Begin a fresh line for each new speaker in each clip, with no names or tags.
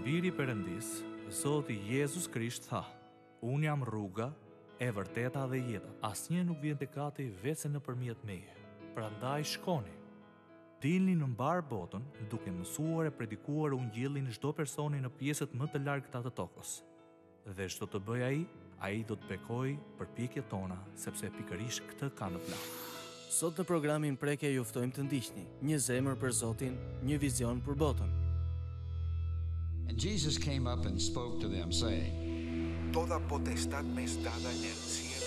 biri përëndis, Zoti Jezus Krisht tha, Unë jam rruga, e vërteta dhe jeta. Asnjë nuk vjen te kati vetë në përmjet meje. Prandaj shkoni. Dilni në mbar botën duke mësuar e predikuar ungjillin çdo personi në pjesët më të largëta të tokës. Dhe çdo të bëj ai, ai do të bekoj për pikjet tona, sepse pikërisht këtë ka në plan. Sot në programin preke ju ftojmë të ndiqni një zemër për Zotin, një vizion për botën. Jesus came up and spoke to them, saying, Toda potestad me es dada en el cielo.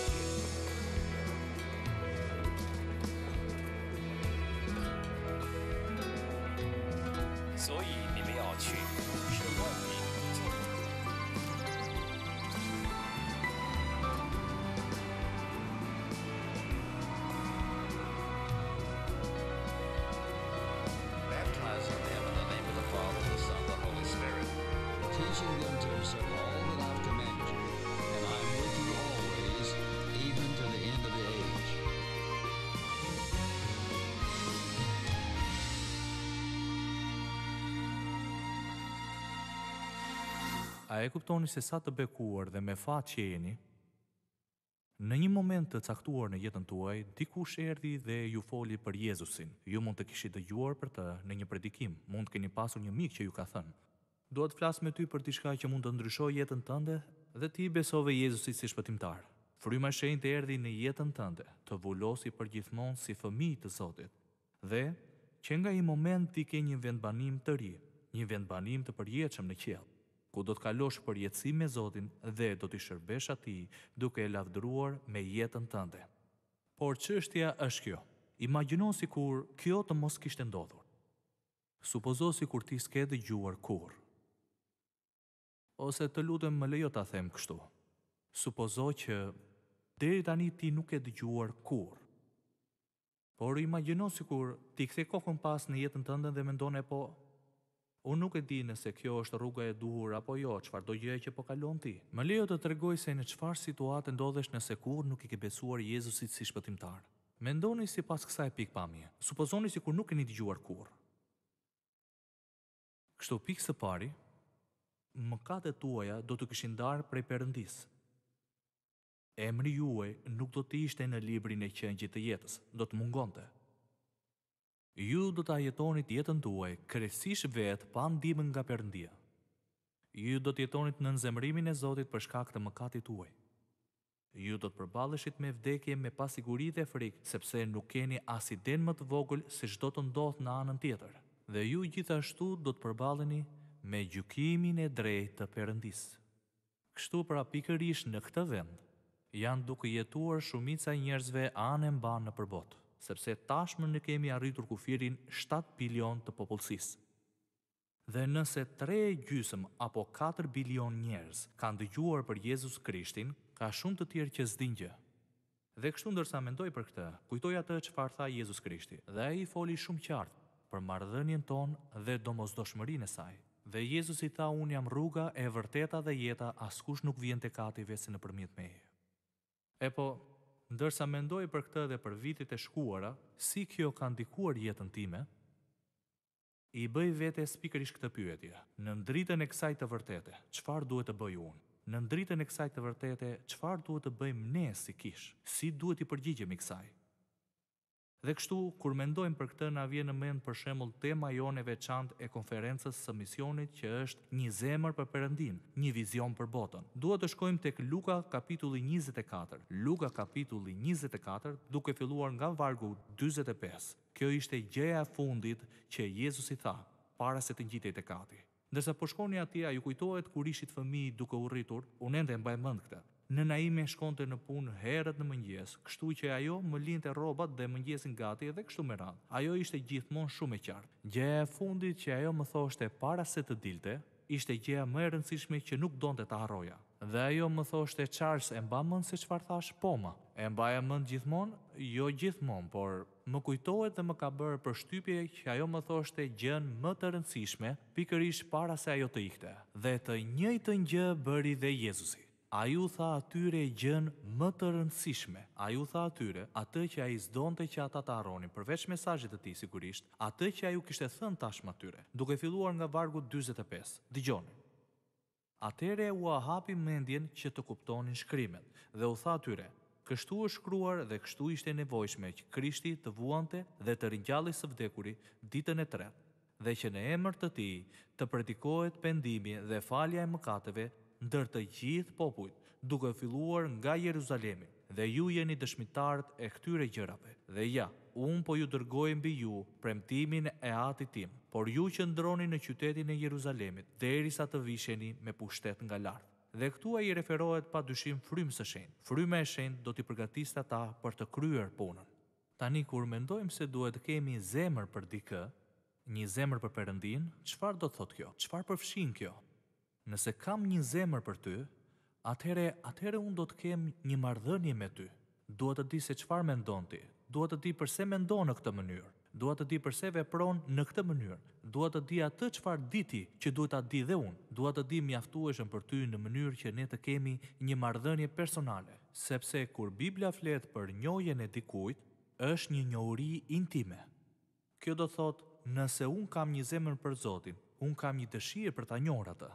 a e kuptoni se sa të bekuar dhe me fat që jeni? Në një moment të caktuar në jetën tuaj, dikush erdi dhe ju foli për Jezusin. Ju mund të kishit dëgjuar për të në një predikim, mund të keni pasur një mik që ju ka thënë. Duhet të flas me ty për diçka që mund të ndryshoj jetën tënde dhe ti besove Jezusin si shpëtimtar. Fryma e shenjtë erdhi në jetën tënde, të vulosi përgjithmonë si fëmijë të Zotit. Dhe që nga i moment ti ke një vendbanim të ri, një vendbanim të përjetshëm në qiell ku do të kalosh për jetësi me Zotin dhe do t'i shërbesh ati duke e lavdruar me jetën tënde. Por qështja është kjo, imagino si kur kjo të mos kishtë ndodhur. Supozo si kur ti s'ke dhe gjuar kur. Ose të lutëm më lejo ta them kështu. Supozo që deri tani ti nuk e dëgjuar kur. Por imagjino sikur ti kthe kokën pas në jetën tënde dhe mendon ndone po Unë nuk e di nëse kjo është rruga e duhur apo jo, qëfar do gjëhe që po kalon ti. Më lejo të tregoj se në qëfar situatë ndodhesh nëse kur nuk i ke besuar Jezusit si shpëtimtar. Mendoni si pas kësa e pik pa supozoni si kur nuk e një të gjuar kur. Kështu pik së pari, më kate tuaja do të këshin darë prej përëndis. Emri juaj nuk do të ishte në librin e qenjit të jetës, do të mungon të ju do të ajetonit jetën tuaj kresish vetë pa ndimën nga përndia. Ju do të jetonit në nëzemrimin e Zotit për shkak të mëkatit tuaj. Ju do të përbalëshit me vdekje me pasigurit e frikë, sepse nuk keni as i den më të vogël se shdo të ndodhë në anën tjetër. Dhe ju gjithashtu do të përbalëni me gjukimin e drejt të përëndisë. Kështu pra pikërish në këtë vend, janë duke jetuar shumica njerëzve anë e në përbotë sepse tashmën në kemi arritur kufirin 7 bilion të popullësis. Dhe nëse 3 gjysëm apo 4 bilion njerës kanë dëgjuar për Jezus Krishtin, ka shumë të tjerë që zdingjë. Dhe kështu ndërsa mendoj për këtë, kujtoj atë që farë tha Jezus Krishti, dhe e i foli shumë qartë për mardhënjen ton dhe domozdoshmërin e saj. Dhe Jezus i tha unë jam rruga e vërteta dhe jeta askush nuk vjen të kati vese në përmjet meje. E po, ndërsa mendoj për këtë dhe për vitit e shkuara, si kjo ka ndikuar jetën time? I bëj vete e spikërish këtë pyetje, në ndritën e kësaj të vërtete, qëfar duhet të bëj unë? Në ndritën e kësaj të vërtete, qëfar duhet të bëjmë ne si kishë? Si duhet i përgjigjemi kësaj? Dhe kështu, kur mendojmë për këtë, na vjen në mend për shembull tema jone veçantë e konferencës së misionit që është një zemër për Perëndin, një vizion për botën. Duhet të shkojmë tek Luka kapitulli 24. Luka kapitulli 24, duke filluar nga vargu 45. Kjo ishte gjëja e fundit që Jezusi tha para se të ngjitej tekati. Ndërsa po shkoni atje, ju kujtohet kur ishit fëmijë duke u rritur, unë ende mbaj mend këtë. Në naime shkonte në punë herët në mëngjes, kështu që ajo më linte rrobat dhe mëngjesin gati edhe kështu me radhë. Ajo ishte gjithmonë shumë e qartë. Gje e fundit që ajo më thoshte para se të dilte, ishte gjëja më e rëndësishme që nuk donte ta harroja. Dhe ajo më thoshte qarës e mba mend se çfarë thash po E mba E mbaja mend gjithmonë, jo gjithmonë, por më kujtohet dhe më ka bërë përshtypje që ajo më thoshte gjën më të rëndësishme pikërisht para se ajo të ikte. Dhe të njëjtën gjë bëri dhe Jezusi. A ju tha atyre gjën më të rëndësishme. A ju tha atyre atë që a i të që ata të aroni, përveç mesajit të ti sigurisht, atë që a ju kishte thënë tashmë atyre, duke filluar nga vargu 25, digjoni. Atere u ahapi hapi mendjen që të kuptonin shkrimet, dhe u tha atyre, kështu është shkruar dhe kështu ishte nevojshme që krishti të vuante dhe të rinjalli së vdekuri ditën e tretë dhe që në emër të ti të predikohet pendimi dhe falja e mëkateve ndër të gjithë popujt, duke filluar nga Jeruzalemi, dhe ju jeni dëshmitart e këtyre gjërave. Dhe ja, un po ju dërgoj mbi ju premtimin e Atit tim, por ju qëndroni në qytetin e Jeruzalemit derisa të visheni me pushtet nga lart. Dhe këtu ai referohet pa dyshim frymës së shenjtë. Fryma e shenjtë do t'i përgatisë ata për të kryer punën. Tani kur mendojmë se duhet të kemi zemër për dikë, një zemër për Perëndin, çfarë do të thotë kjo? Çfarë përfshin kjo? Nëse kam një zemër për ty, atëherë atëherë un do të kem një marrëdhënie me ty. Dua të di se çfarë mendon ti. Dua të di pse mendon në këtë mënyrë. Dua të di pse vepron në këtë mënyrë. Dua të di atë çfarë di ti që duhet ta di dhe un. Dua të di mjaftueshëm për ty në mënyrë që ne të kemi një marrëdhënie personale, sepse kur Bibla flet për njohjen e dikujt, është një njohuri intime. Kjo do thotë, nëse un kam një zemër për Zotin, un kam një dëshirë për ta njohur atë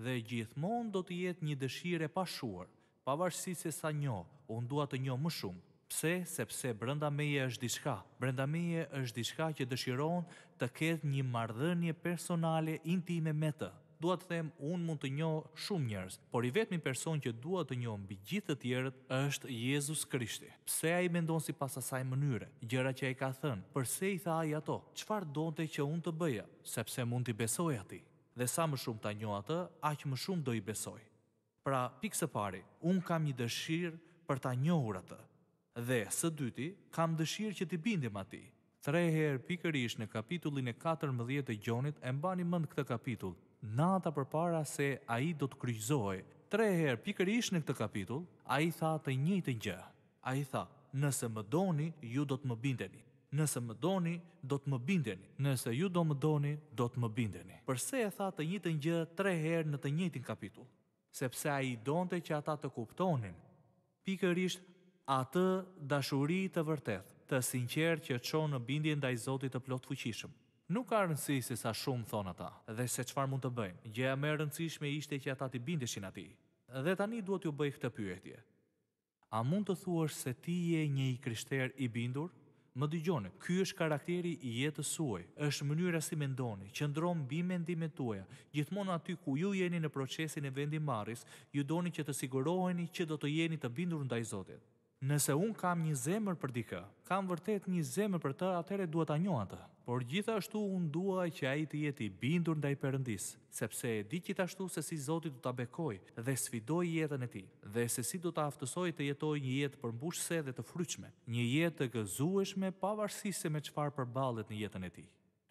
dhe gjithmonë do të jetë një dëshirë e pashuar, pavarësisht se sa njoh, unë dua të njoh më shumë. Pse? Sepse brenda meje është diçka. Brenda meje është diçka që dëshiron të ketë një marrëdhënie personale intime me të. Dua të them, unë mund të njoh shumë njerëz, por i vetmi person që dua të njoh mbi gjithë të tjerët është Jezusi Krishti. Pse ai mendon sipas asaj mënyre? Gjëra që ai ka thënë. Përse i tha ai ato? Çfarë donte që unë të bëja? Sepse mund t'i besoj atij dhe sa më shumë ta njo atë, aq më shumë do i besoj. Pra, pikë së pari, unë kam një dëshirë për ta njohur atë. dhe së dyti, kam dëshirë që ti bindim ati. Tre herë pikërisht në kapitullin e 14 e gjonit, e mba një këtë kapitull, nata për para se a i do të kryzohi. Tre herë pikërisht në këtë kapitull, a i tha të njëjtën një. A i tha, nëse më doni, ju do të më bindeni nëse më doni, do të më bindeni, nëse ju do më doni, do të më bindeni. Përse e tha të njëtë gjë tre herë në të njëtin kapitull? Sepse a i donte që ata të kuptonin, pikërisht atë dashuri të vërtet, të sinqer që qo në bindin da i zotit të plot fuqishëm. Nuk ka rëndësi se sa shumë thonë ata, dhe se qëfar mund të bëjmë, gjëja me rëndësishme ishte që ata të bindeshin ati. Dhe tani duhet ju bëjë këtë pyetje. A mund të thuash se ti je një i krishter i bindur? Më dëgjoni, ky është karakteri i jetës suaj, është mënyra si mendoni, qendron mbi mendimet tuaja, gjithmonë aty ku ju jeni në procesin e vendimaris, ju doni që të siguroheni që do të jeni të bindur ndaj Zotit. Nëse un kam një zemër për dikë, kam vërtet një zemër për të, atëherë dua ta njoh atë. Por gjithashtu un dua që ai të jetë i bindur ndaj Perëndis, sepse e di gjithashtu se si Zoti do ta bekoj dhe sfidoj jetën e tij, dhe se si do ta aftësoj të jetoj një jetë përmbushse dhe të frytshme, një jetë të gëzueshme pavarësisht se me çfarë përballet në jetën e tij.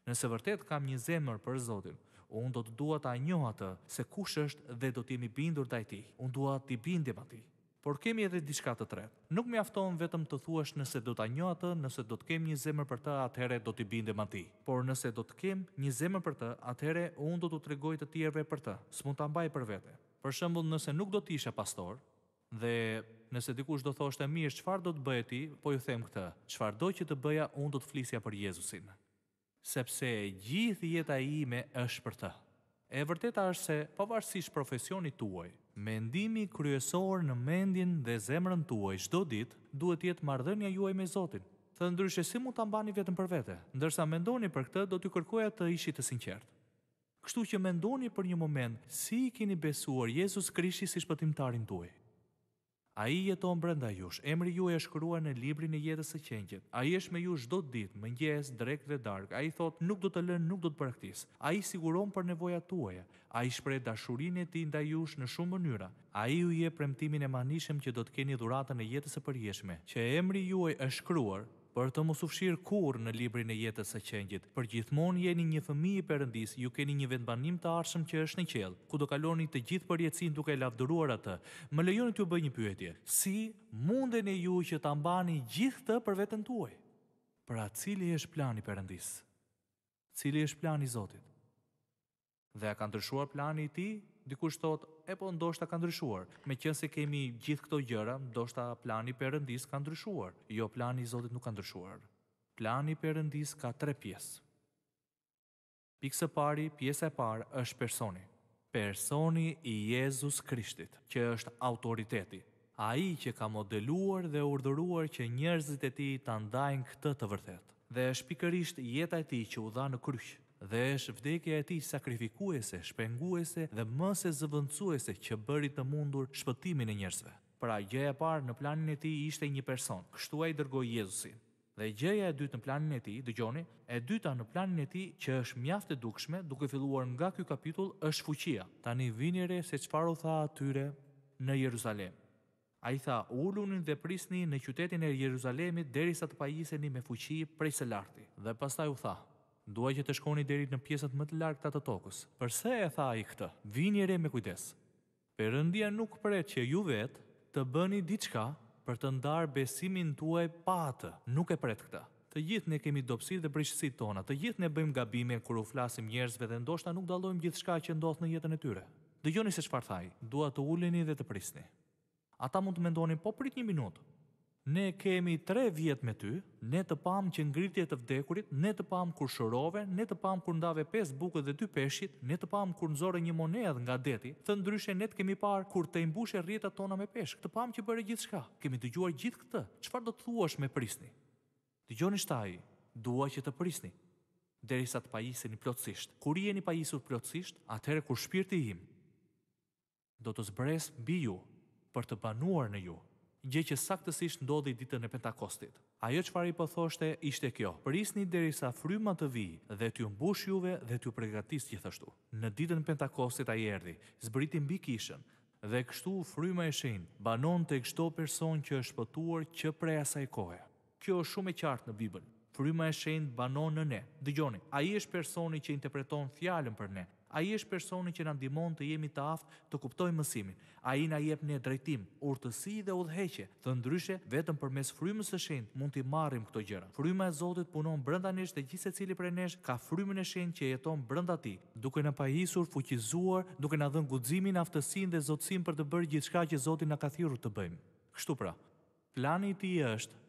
Nëse vërtet kam një zemër për Zotin, unë do të dua ta njoh atë se kush është dhe do të jemi bindur ndaj tij. Un dua të bindem atij por kemi edhe diçka të tretë. Nuk mjafton vetëm të thuash nëse do ta njoh atë, nëse do të kem një zemër për të, atëherë do t'i bindem atij. Por nëse do të kem një zemër për të, atëherë unë do t'u tregoj të tjerëve për të. S'mund ta mbaj për vete. Për shembull, nëse nuk do të isha pastor, dhe nëse dikush do thoshte mirë çfarë do të bëje ti, po ju them këtë, çfarë do që të bëja, unë do të flisja për Jezusin. Sepse gjithë jeta ime është për të. E vërteta është se pavarësisht profesionit tuaj, Mendimi kryesor në mendjen dhe zemrën tuaj çdo ditë duhet jetë marrëdhënia juaj me Zotin. Të ndryshe si mund ta mbani vetëm për vete, ndërsa mendoni për këtë do t'ju kërkoja të ishit të sinqertë. Kështu që mendoni për një moment si i keni besuar Jezus Krishti si shpëtimtarin tuaj. A i jeton brenda jush, emri ju e shkrua në librin e jetës e qenqet. A i është me ju shdo të ditë, më njës, drekt dhe dark. A i thot, nuk do të lënë, nuk do të praktisë. A i siguron për nevoja tuaja. A i shpre dashurin e ti nda jush në shumë mënyra. A i ju je premtimin e manishem që do të keni dhuratën e jetës e përjeshme. Që emri ju e shkruar për të mos ufshir kurrë në librin e jetës së qengjit. gjithmonë jeni një fëmijë i përëndis ju keni një vendbanim të arshëm që është në qiell, ku do kaloni të gjithë jetësin duke lavdëruar atë. Më lejoni t'ju bëj një pyetje. Si mundeni ju që ta mbani gjithë të për veten tuaj? Pra cili është plani Perëndis? Cili është plani i Zotit? Dhe a kanë ndryshuar plani i ti dikush thot, e po ndoshta ka ndryshuar, me qënë se kemi gjithë këto gjëra, ndoshta plani përëndis ka ndryshuar, jo plani i Zotit nuk ka ndryshuar. Plani përëndis ka tre pjesë. Pikse pari, pjesë e parë është personi. Personi i Jezus Krishtit, që është autoriteti. A i që ka modeluar dhe urdhëruar që njerëzit e ti të ndajnë këtë të vërtet. Dhe është pikërisht jeta e ti që u dha në kryqë dhe është vdekja e tij sakrifikuese, shpenguese dhe më se zëvendësuese që bëri të mundur shpëtimin e njerëzve. Pra gjëja e parë në planin e tij ishte një person. Kështu ai dërgoi Jezusin. Dhe gjëja e dytë në planin e tij, dëgjoni, e dyta në planin e tij që është mjaft e dukshme, duke filluar nga ky kapitull, është fuqia. Tani vini re se çfarë u tha atyre në Jeruzalem. A i tha, uluni dhe prisni në qytetin e Jeruzalemit derisa të pajiseni me fuqi prej së larti. Dhe pastaj u tha, Dua që të shkoni deri në pjesët më të largëta të tokës. Përse e tha ai këtë? Vini re me kujdes. Perëndia nuk pret që ju vetë të bëni diçka për të ndarë besimin tuaj pa atë. Nuk e pret këtë. Të gjithë ne kemi dobësitë dhe brishtësitë tona. Të gjithë ne bëjmë gabime kur u flasim njerëzve dhe ndoshta nuk dallojmë gjithçka që ndodh në jetën e tyre. Dëgjoni se çfarë thaj. Dua të uleni dhe të prisni. Ata mund të mendonin po prit një minutë. Ne kemi tre vjetë me ty, ne të pamë që ngritje të vdekurit, ne të pamë kur shërove, ne të pamë kur ndave pes bukët dhe dy peshit, ne të pamë kur nëzore një monedh nga deti, të ndryshe ne të kemi parë kur të imbushe rjeta tona me peshk, të pamë që bërë gjithë shka, kemi të gjuar gjithë këtë, qëfar do të thuash me prisni? Të gjoni shtaj, dua që të prisni, derisa të pajisin plotësisht. Kur i jeni pajisur plotësisht, atëherë kur shpirti im do të zbres mbi ju për të banuar në ju gjë që saktësisht ndodhi ditën e Pentakostit. Ajo çfarë i po thoshte ishte kjo? Prisni derisa fryma të vijë dhe t'ju mbush Juve dhe t'ju pregatis gjithashtu. Në ditën e Pentakostit ai erdhi, zbriti mbi Kishën dhe kështu fryma e shenjtë banon të çdo person që është pëtuar që prej asaj kohe. Kjo është shumë e qartë në Bibël. Fryma e shenjtë banon në ne. Dëgjoni, ai është personi që interpreton fjalën për ne ai është personi që na ndihmon të jemi të aftë të kuptojmë mësimin. Ai na jep një drejtim, urtësi dhe udheqe, dhe ndryshe, vetëm përmes frymës së shenjtë mund të marrim këto gjëra. Fryma e Zotit punon brenda nesh dhe gjithë secili prej nesh ka frymën e shenjtë që jeton brenda tij, duke na pajisur, fuqizuar, duke na dhënë guximin, aftësinë dhe zotësinë për të bërë gjithçka që Zoti na ka thirrur të bëjmë. Kështu pra, plani i ti tij është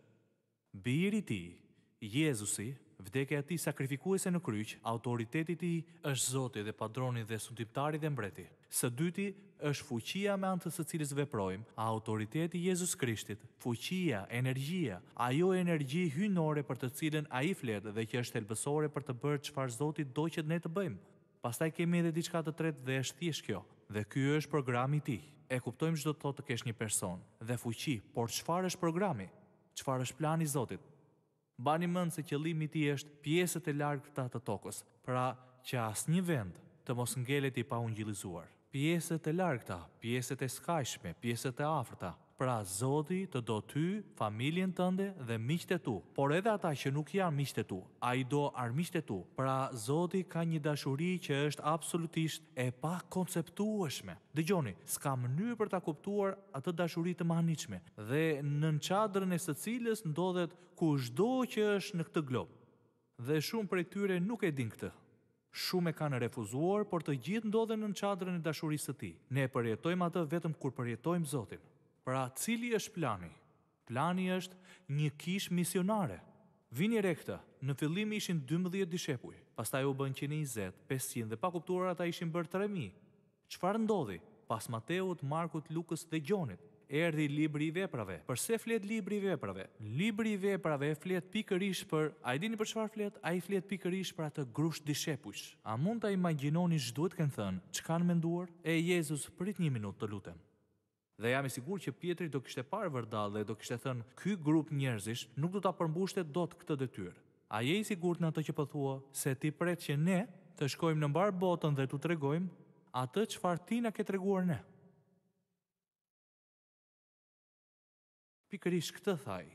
biri i ti, tij, Jezusi, vdekja e tij sakrifikuese në kryq, autoriteti i tij është Zoti dhe padroni dhe sundiptari dhe mbreti. Së dyti është fuqia me anë të së cilës veprojmë, a autoriteti Jezus Krishtit, fuqia, energjia, ajo energji hynore për të cilën ai flet dhe që është elbësore për të bërë çfarë Zoti do që ne të bëjmë. Pastaj kemi edhe diçka të tretë dhe është thjesht kjo. Dhe ky është programi i ti. tij. E kuptojmë çdo të thotë të kesh një person dhe fuqi, por çfarë është programi? Çfarë është plani i Zotit? bani mend se qëllimi limi ti është pjesët e largëta të tokës, pra që asnjë vend të mos ngelet i pa ungjillizuar. Pjesët e largëta, pjesët e skajshme, pjesët e afërta, pra Zoti të do ty, familjen tënde dhe miqtë tu, por edhe ata që nuk janë miqtë tu, a i do armiqtë tu, pra Zoti ka një dashuri që është absolutisht e pa konceptuashme Dë gjoni, s'ka mënyrë për ta kuptuar atë dashuri të manichme, dhe në në qadrën e së cilës ndodhet ku shdo që është në këtë globë. Dhe shumë për e tyre nuk e din këtë. Shumë e kanë refuzuar, por të gjithë ndodhen në qadrën e dashurisë të ti. Ne përjetojmë atë vetëm kur përjetojmë Zotin. Pra, cili është plani? Plani është një kish misionare. Vini re këtë, në fillim ishin 12 dishepuj, pastaj u bën 120, 500 dhe pa kuptuar ata ishin bërë 3000. Çfarë ndodhi? Pas Mateut, Markut, Lukës dhe Gjonit, erdi libri i veprave. Përse flet libri i veprave? Libri i veprave flet pikërisht për, a i dini për çfarë flet? Ai flet pikërisht për atë grush dishepujsh. A mund ta imagjinoni ç'duhet kanë thënë, ç'kan menduar? E Jezus, prit një minutë, të lutem dhe jam i sigur që Pietri do kishte parë Vardal dhe do kishte thënë, "Ky grup njerëzish nuk do ta përmbushte dot këtë detyrë." A je i sigurt në atë që po thua se ti pret që ne të shkojmë në mbar botën dhe t'u tregojmë atë çfarë ti na ke treguar ne? Pikërisht këtë thaj.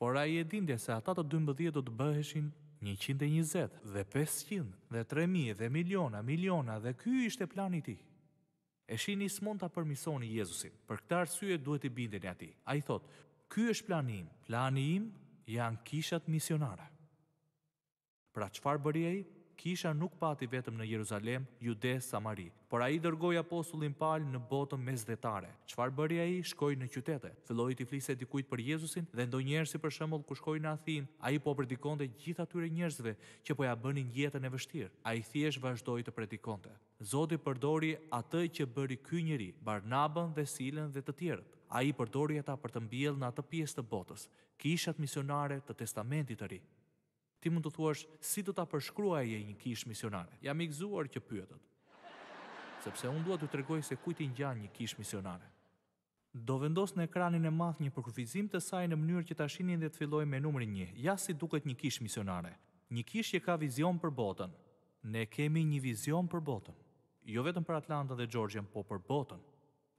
Por ai e dinte se ata të 12 do të bëheshin 120 dhe 500 dhe 3000 dhe miliona, miliona dhe ky ishte plani i tij. E shi një smon të përmisoni Jezusin, për këta arsye duhet të bindin e ati. A i thot, ky është planim, planim janë kishat misionare. Pra qëfar bërjej, kisha nuk pati vetëm në Jeruzalem, Jude, Samari, por a i dërgoj apostullin palë në botën me zdetare. Qfar bëri a i, shkoj në qytete, filloj të flise dikujt për Jezusin dhe ndo si për shëmull ku shkoj në Athin, a i po predikonte gjitha tyre njerëzve që po ja bënin jetën e vështirë, a i thjesht vazhdoj të predikonte. Zoti përdori atë që bëri ky njeri, Barnabën dhe Silën dhe të tjerët. A i përdori ata për të mbjell në atë pjesë të botës, kishat misionare të testamentit të ri, ti mund të thuash si do ta përshkruaj e një kish misionare. Jam i gëzuar që pyetët. Sepse unë dua të të se se i një një kish misionare. Do vendos në ekranin e math një përkufizim të saj në mënyrë që ta shinin dhe të filloj me numërin një, ja si duket një kish misionare. Një kish që ka vizion për botën. Ne kemi një vizion për botën. Jo vetëm për Atlantën dhe Gjorgjen, po për botën.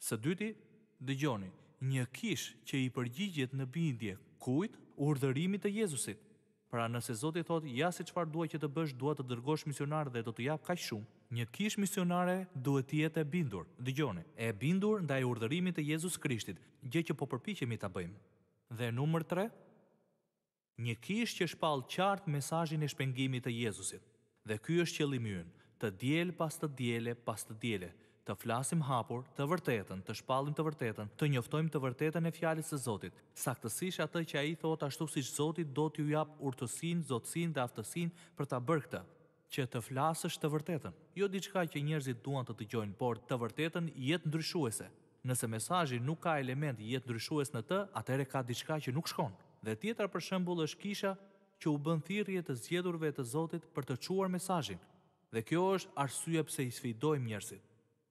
Së dyti, dëgjoni, gjoni, një kish që i përgjigjet në bindje kujt urdhërimit të Jezusit, Pra nëse Zoti thot, ja se çfarë duaj që të bësh, dua të dërgosh misionar dhe do të jap kaq shumë. Një kish misionare duhet të jetë e bindur. Dëgjoni, e bindur ndaj urdhërimit të Jezus Krishtit, gjë që po përpiqemi ta bëjmë. Dhe numër 3, një kish që shpall qartë mesazhin e shpengimit të Jezusit. Dhe ky është qëllimi ynë, të diel pas të diele, pas të diele, të flasim hapur, të vërtetën, të shpallim të vërtetën, të njoftojmë të vërtetën e fjalës së Zotit. Saktësisht atë që ai thot ashtu siç Zoti do t'ju jap urtësinë, zotësinë dhe aftësinë për ta bërë këtë që të flasësh të vërtetën. Jo diçka që njerëzit duan të dëgjojnë, por të vërtetën jetë ndryshuese. Nëse mesazhi nuk ka element jetë ndryshues në të, atëherë ka diçka që nuk shkon. Dhe tjetra për shembull është kisha që u bën thirrje të zgjedhurve të Zotit për të çuar mesazhin. Dhe kjo është arsye pse i sfidojmë njerëzit.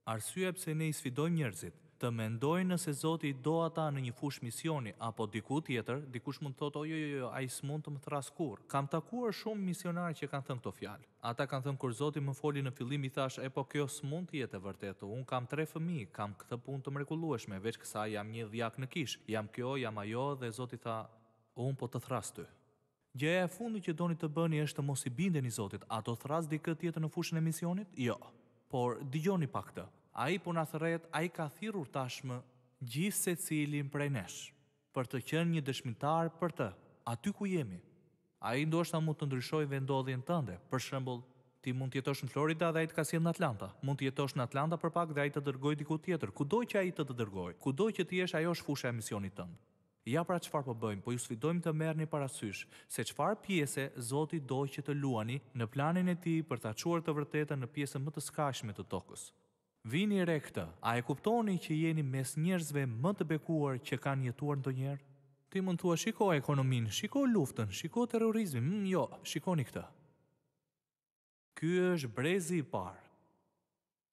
Arsye pse ne i sfidojmë njerëzit të mendojnë nëse Zoti do ata në një fush misioni apo diku tjetër, dikush mund të thotë, "Jo, jo, jo, ai s'mund të më thras kur." Kam takuar shumë misionar që kanë thënë këto fjalë. Ata kanë thënë kur Zoti më foli në fillim i thash, "E po kjo s'mund të jetë e vërtetë. Un kam tre fëmijë, kam këtë punë të mrekullueshme, veç kësaj jam një dhjak në kish. Jam kjo, jam ajo" dhe Zoti tha, "Un po të thras ty." e fundi që doni të bëni është të mos i bindeni Zotit. A do thras dikë tjetër në fushën e misionit? Jo por dëgjoni pak këtë. A i puna thërret, a i ka thirur tashmë gjithë se cilin prej nesh, për të qenë një dëshmitar për të, aty ku jemi. A i ndoshta mund të ndryshoj vendodhjen tënde, për shëmbull, ti mund të jetosh në Florida dhe a i të kasjen në Atlanta, mund të jetosh në Atlanta për pak dhe a i të dërgoj diku tjetër, ku doj që a i të të dërgoj, ku doj që ti esh ajo shfusha e misionit tëndë. Ja pra qëfar përbëjmë, po, po ju sfidojmë të merë një parasysh, se qëfar pjese Zoti dojë që të luani në planin e ti për të aquar të vërtetën në pjesën më të skashme të tokës. Vini re këta, a e kuptoni që jeni mes njerëzve më të bekuar që kanë jetuar në njerë? Ti mund thua shiko ekonomin, shiko luftën, shiko terrorizmin, mm, jo, shikoni këtë. Ky është brezi i parë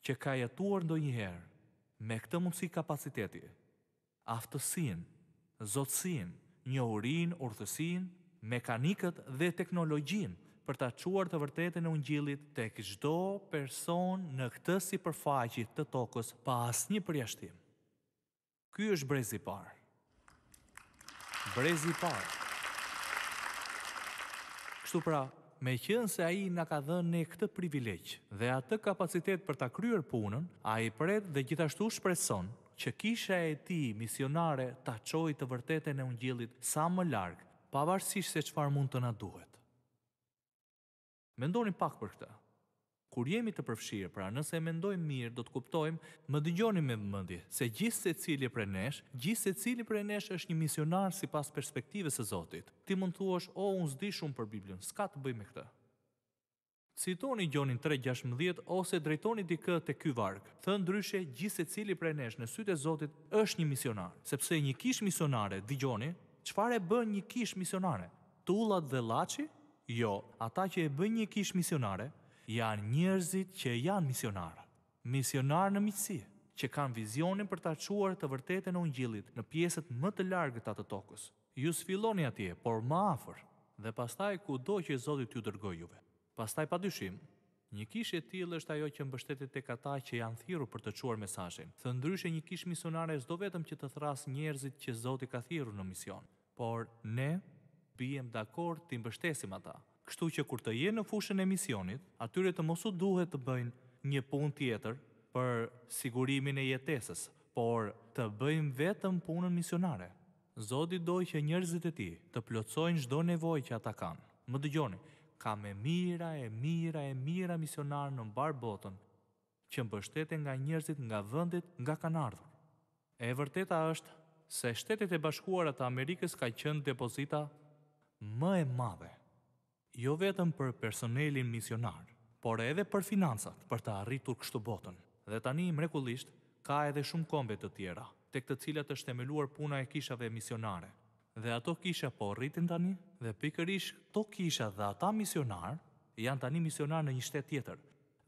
që ka jetuar ndonjëherë me këtë mundësi kapaciteti, aftësinë zotësin, një urin, urthësin, mekanikët dhe teknologjin për ta quar të vërtetën e ungjilit të këgjdo person në këtë si përfaqit të tokës pa një përjashtim. Ky është brezi parë. Brezi parë. Kështu pra, Me qënë se a i nga ka dhe në këtë privilegjë dhe atë kapacitet për ta kryer punën, a i pret dhe gjithashtu shpreson që kisha e ti, misionare, ta qoj të vërtetën e ungjilit sa më largë, pavarësish se qëfar mund të na duhet. Mendonim pak për këtë. Kur jemi të përfshirë, pra nëse e mendojmë mirë, do të kuptojmë, më dëgjoni me mëndi, se gjithë se cili për e nesh, gjithë se cili për e nesh është një misionar si pas perspektive së Zotit. Ti mund thuash, o, unë zdi shumë për Biblion, s'ka të bëj me këtë. Citoni gjonin 3.16 ose drejtoni dikë të ky varkë, thë ndryshe gjithë se cili prej nesh në sytë e Zotit është një misionar, sepse një kish misionare, di gjoni, qëfare bën një kish misionare? Tullat dhe laci? Jo, ata që e bën një kish misionare, janë njerëzit që janë misionarë. Misionar në mitësi, që kanë vizionin për ta quar të vërtetën o njëllit në pjesët më të të atë tokës. Ju sfiloni atje, por më afer, dhe pastaj ku do që Zotit ju dërgoj juve. Pastaj pa dyshim, një kishë e tillë është ajo që mbështetet tek ata që janë thirrur për të çuar mesazhin. Thë ndryshe një kishë misionare s'do vetëm që të thrasë njerëzit që Zoti ka thirrur në mision, por ne bijem dakord të mbështesim ata. Kështu që kur të jenë në fushën e misionit, atyre të mosu duhet të bëjnë një punë tjetër për sigurimin e jetesës, por të bëjmë vetëm punën misionare. Zoti dojë që njerëzit e ti të plotsojnë gjdo nevoj që ata kanë. Më dëgjoni, ka me mira e mira e mira misionarë në mbar botën, që mbështete nga njerëzit nga vëndit nga kanë ardhur. E vërteta është se shtetet e bashkuarat të Amerikës ka qënë depozita më e madhe, jo vetëm për personelin misionar, por edhe për finansat për të arritur kështu botën. Dhe tani, mrekullisht, ka edhe shumë kombet të tjera, tek të cilat është temeluar puna e kishave misionare dhe ato kisha po rritin tani, dhe pikërish to kisha dhe ata misionar, janë tani misionar në një shtet tjetër.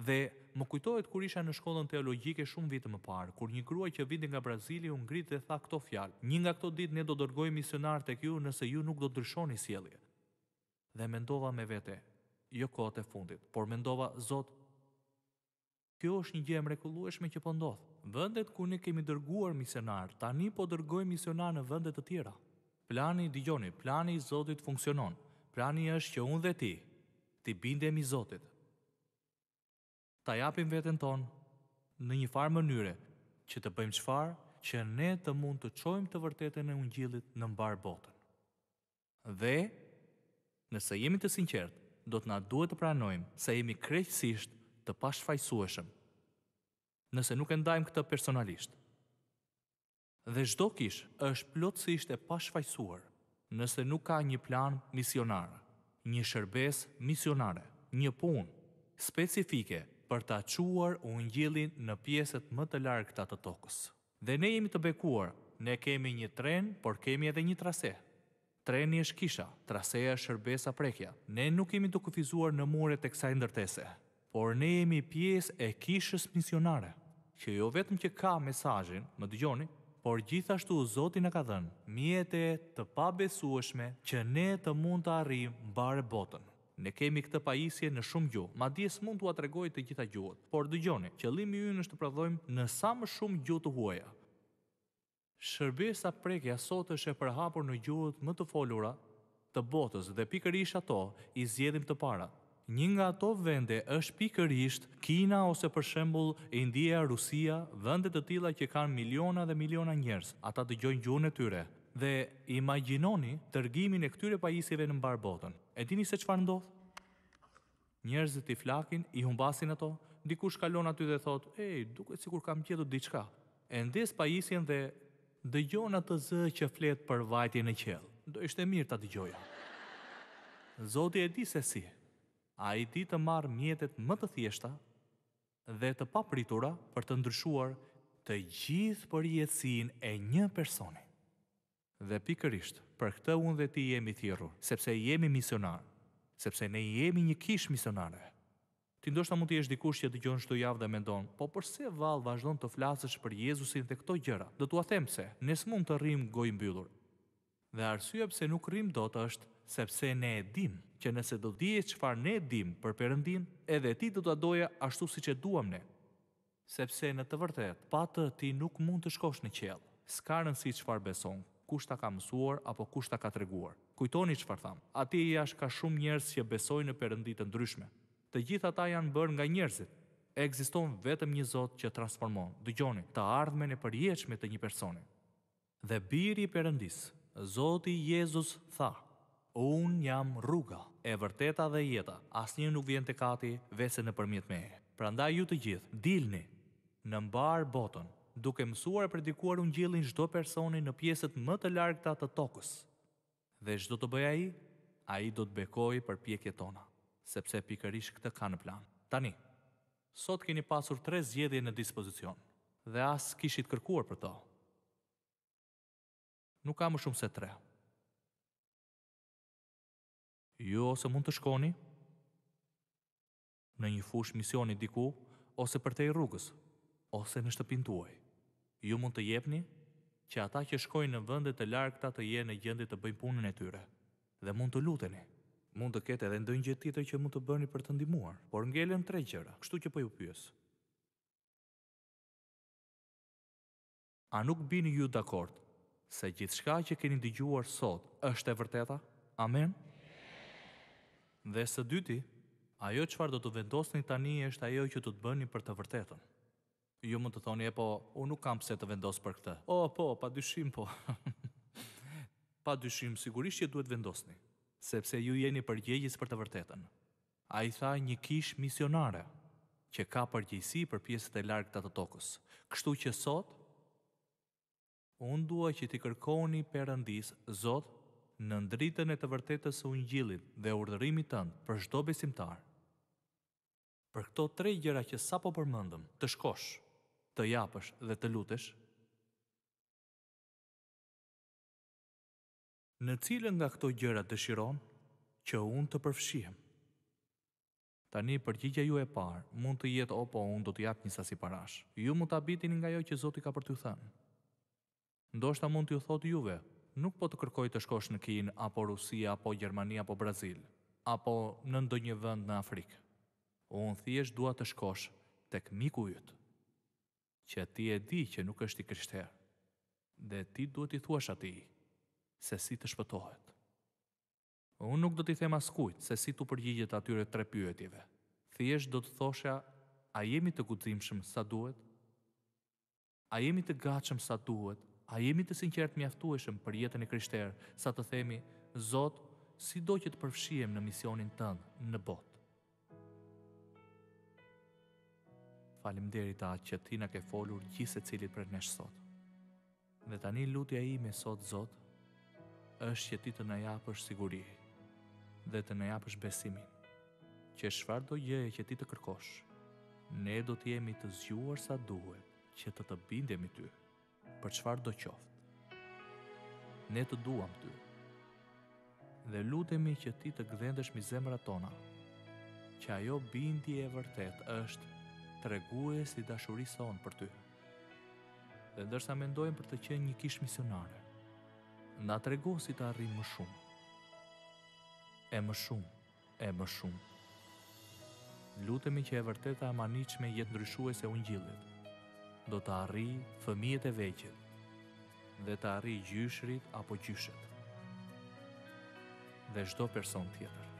Dhe më kujtohet kur isha në shkollën teologjike shumë vite më parë, kur një grua që vinte nga Brazili u ngrit dhe tha këto fjalë: "Një nga këto ditë ne do dërgoj misionar tek ju nëse ju nuk do të ndryshoni sjellje." Dhe mendova me vete, jo kohët e fundit, por mendova, Zot, kjo është një gjë e mrekullueshme që po ndodh. Vendet ku ne kemi dërguar misionar, tani po dërgojmë misionar në vende të tjera. Plani digjoni, plani i Zotit funksionon. Plani është që unë dhe ti, ti bindemi Zotit. Ta japim veten tonë në një farë mënyre që të bëjmë qfar që ne të mund të qojmë të vërtetën e ungjillit në mbar botën. Dhe, nëse jemi të sinqertë, do të na duhet të pranojmë se jemi krejtësisht të pashfajsueshëm. Nëse nuk e ndajmë këtë personalishtë, dhe çdo kish është plotësisht e pashfajsuar, nëse nuk ka një plan misionar, një shërbes misionare, një punë specifike për ta çuar ungjillin në pjesët më të largëta të tokës. Dhe ne jemi të bekuar, ne kemi një tren, por kemi edhe një trase. Treni është kisha, traseja është shërbesa prekja. Ne nuk jemi të kufizuar në muret të kësaj ndërtese, por ne jemi pjesë e kishës misionare, që jo vetëm që ka mesajin, më dëgjoni, por gjithashtu Zoti na ka dhënë e të pabesueshme që ne të mund të arrijmë mbare botën. Ne kemi këtë pajisje në shumë gjuhë, ma dje s'mund t'u atregoj të gjitha gjuhët, por dëgjoni, qëllimi ju në është të prodhojmë në sa më shumë gjuhë të huaja. Shërbesa prekja sot është e përhapur në gjuhët më të folura të botës dhe pikërish ato i zjedhim të parat. Një nga ato vende është pikërisht Kina ose për shembull India, Rusia, vende të tilla që kanë miliona dhe miliona njerëz. Ata dëgjojnë gjuhën e tyre. Dhe imagjinoni tërgimin e këtyre pajisjeve në mbar botën. E dini se çfarë ndodh? Njerëzit i flakin, i humbasin ato, dikush kalon aty dhe thot, ej, duke sikur kam qetu diçka. E ndes pajisjen dhe dëgjon atë zë që fletë për vajtje në qelë. Do ishte mirë ta dëgjoja. Zoti e di se si a i ti të marë mjetet më të thjeshta dhe të papritura për të ndryshuar të gjithë për jetësin e një personi. Dhe pikërisht, për këtë unë dhe ti jemi thjeru, sepse jemi misionarë, sepse ne jemi një kishë misionare. Ti ndoshta mund të jesh dikush që dëgjon çdo javë dhe mendon, po pse vall vazhdon të flasësh për Jezusin dhe këto gjëra? Do t'ua them se ne s'mund të rrim gojë mbyllur. Dhe arsyeja pse nuk rrim dot është sepse ne e dim që nëse do dije qëfar ne e dim për përëndin, edhe ti do të doja ashtu si që duam ne. Sepse në të vërtet, patë ti nuk mund të shkosh në qelë, s'ka si qëfar beson, kush ta ka mësuar apo kush ta ka treguar. Kujtoni qëfar tham, ati i ashtë ka shumë njerës që besoj në përëndit të ndryshme. Të gjitha ta janë bërë nga njerëzit, Ekziston vetëm një Zot që transformon, dëgjoni, të ardhmen e përjetshme të një personi. Dhe biri i Perëndis, Zoti Jezus tha, unë jam rruga, e vërteta dhe jeta, asë një nuk vjen të kati, vese në përmjet me e. Pra nda ju të gjithë, dilni, në mbarë botën, duke mësuar e predikuar unë gjillin shdo personi në pjesët më të largëta të tokës, dhe shdo të bëja i, a i do të bekoj për pjekje tona, sepse pikërish këtë ka në plan. Tani, sot keni pasur tre zjedhje në dispozicion, dhe asë kishit kërkuar për to. Nuk më shumë se tre, ju jo, ose mund të shkoni? Në një fush misioni diku, ose për te i rrugës, ose në shtëpintuaj. tuaj. Ju mund të jepni që ata që shkojnë në vëndet të larkë ta të jenë në gjendit të bëjmë punën e tyre, dhe mund të luteni. Mund të ketë edhe ndonjë gjë tjetër që mund të bëni për të ndihmuar, por ngelen tre gjëra, kështu që po ju pyes. A nuk bini ju dakord se gjithçka që keni dëgjuar sot është e vërteta? Amen. Dhe së dyti, ajo qëfar do të vendosni tani është ajo që të të bëni për të vërtetën. Ju më të thoni, e po, unë nuk kam pse të vendos për këtë. O, po, pa dyshim, po. pa dyshim, sigurisht që duhet vendosni, sepse ju jeni përgjegjës për të vërtetën. A i tha një kish misionare, që ka përgjësi për pjesët e largë të të tokës. Kështu që sot, unë duhet që t'i kërkoni perëndis, zotë, në ndritën e të vërtetës së ungjillit dhe urdhërimit tënd për çdo besimtar. Për këto tre gjëra që sapo përmendëm, të shkosh, të japësh dhe të lutesh, në cilën nga këto gjëra dëshiron që unë të përfshihem. Tani përgjigja ju e parë mund të jetë po unë do të jap një sasi parash. Ju mund ta abitin nga ajo që Zoti ka për t'ju thënë. Ndoshta mund t'ju thotë juve, nuk po të kërkoj të shkosh në Kinë, apo Rusia, apo Gjermania, apo Brazil, apo në ndonjë vend në Afrikë. Unë thjesht dua të shkosh tek miku yt. Që ti e di që nuk është i krishter. Dhe ti duhet i thuash atij se si të shpëtohet. Unë nuk do t'i them askujt se si të përgjigjet atyre tre pyetjeve. Thjesht do të thosha, a jemi të gudzimshëm sa duhet? A jemi të gatshëm sa duhet? A jemi të sinqert mjaftueshëm për jetën e krishter, sa të themi, Zot, si do që të përfshihem në misionin tëndë në botë. deri ta që ti na ke folur gjithë secilit për nesh sot. Dhe tani lutja ime sot Zot është që ti të na japësh siguri dhe të na japësh besimin që çfarë do gjëje që ti të kërkosh, ne do të jemi të zgjuar sa duhet që të të bindemi ty për qëfar do qoftë. Ne të duam ty, dhe lutemi që ti të gdhendesh mi zemra tona, që ajo bindi e vërtet është të regu e si dashurisë tonë për ty. Dhe ndërsa mendojmë për të qenë një kishë misionare, nda të regu si të arrinë më shumë. E më shumë, e më shumë. Lutemi që e vërteta e manich jetë ndryshu e se unë gjillit, do të arri fëmijët e veqet dhe të arri gjyshrit apo gjyshet dhe shdo person tjetër.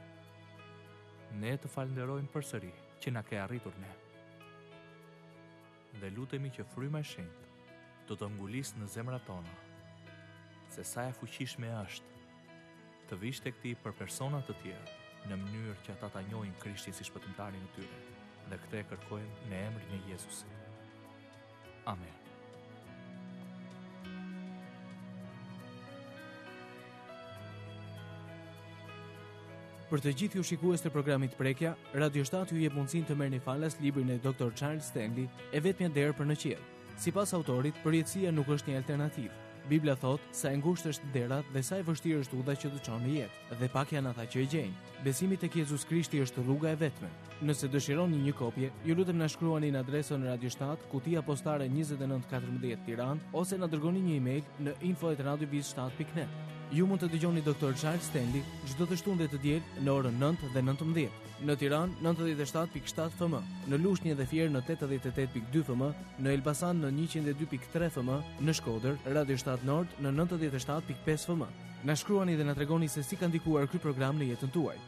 Ne të falenderojmë për sëri që na ke arritur ne dhe lutemi që fryma e shenjt do të ngulis në zemra tona se sa e fuqishme është të vish të këti për personat të tjerë në mënyrë që ata ta njojnë krishti si shpëtëmtari në tyre dhe këte e kërkojmë në emrë në Jezusit. Amen. Për të gjithë ju shikues të programit Prekja, Radio 7 ju jep mundësinë të merrni falas librin e Dr. Charles Stanley, e vetmja derë për në qiell. Sipas autorit, përjetësia nuk është një alternativë. Biblia thot sa e ngushtë është dera dhe sa e vështirë është udha që të çon në jetë, dhe pak janë ata që e gjejnë. Besimi tek Jezus Krishti është rruga e vetme. Nëse dëshironi një kopje, ju lutem na shkruani në adresën Radio Shtat, Kutia Postare 2914 Tiranë ose na dërgoni një email në 7.net. Ju mund të dëgjoni Doktor Charles Stendi çdo të shtunë të diel në orën 9 dhe 19 në Tiranë 97.7 FM në Lushnjë dhe Fier në 88.2 FM në Elbasan në 102.3 FM në Shkodër Radio 7 Nord në 97.5 FM Na shkruani dhe na tregoni se si ka ndikuar ky program në jetën tuaj